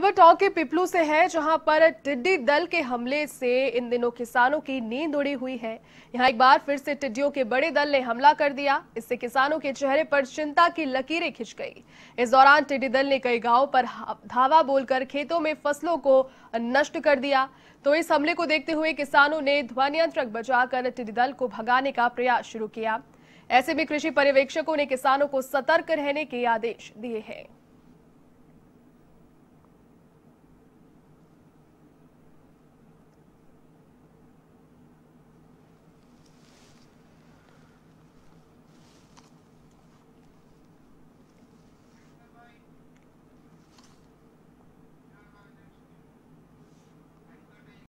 खबर टॉक के पिपलू से है जहां पर टिड्डी दल के हमले से इन दिनों किसानों की नींद उड़ी हुई है यहां एक बार फिर से टिड्डियों के बड़े दल ने हमला कर दिया इससे किसानों के चेहरे पर चिंता की लकीरें खिंच गई इस दौरान टिड्डी दल ने कई गांवों पर धावा बोलकर खेतों में फसलों को नष्ट कर दिया तो इस हमले को देखते हुए किसानों ने ध्वनियंत्रक बजाकर टिड्डी दल को भगाने का प्रयास शुरू किया ऐसे में कृषि पर्यवेक्षकों ने किसानों को सतर्क रहने के आदेश दिए हैं